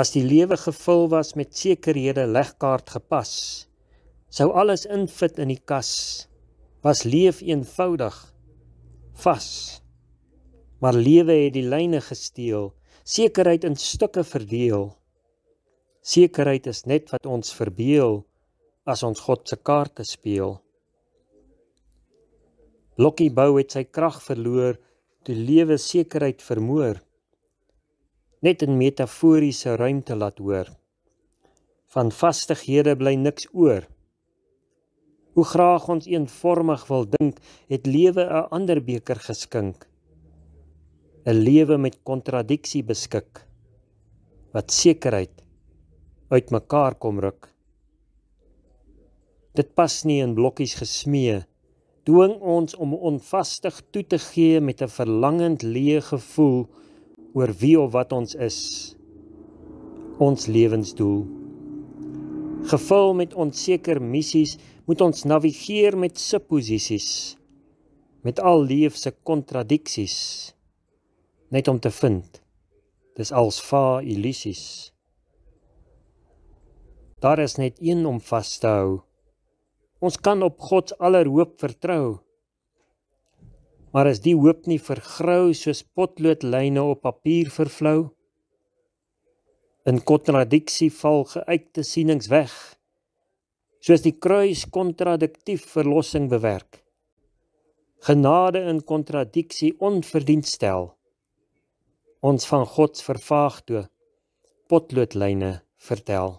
as die lewe gevul was met sekerhede legkaart gepas sou alles invit in die kas was leef eenvoudig vas maar lewe het die lyne gesteel sekerheid in stukke verdeel sekerheid is net wat ons verbeel as ons god se kaarte speel lokkie bou het sy krag verloor toe lewe sekerheid vermoor net in metaforiese ruimte laat hoor. Van vastighede bly niks oor. Hoe graag ons eenvormig wil dink, het lewe 'n ander beker geskink. 'n Lewe met kontradiksie beskik wat sekerheid uitmekaar kom ruk. Dit pas nie in blokkies gesmee dwing ons om onvastig toe te gee met 'n verlangend leë gevoel oor wie of wat ons is. Ons lewensdoel. Gevul met onseker missies, moet ons navigeer met sipposisies, met al leefse kontradiksies, net om te vind. Dis als va illusies. Daar is net een om vas te hou. Ons kan op God se allerhoop vertrou. Maar as die hoop nie vergrou soos potloodlyne op papier vervlou, in kontradiksie val geuite sienings weg, soos die kruis kontradiktief verlossing bewerk. Genade in kontradiksie onverdiend stel ons van God se vervaagde potloodlyne vertel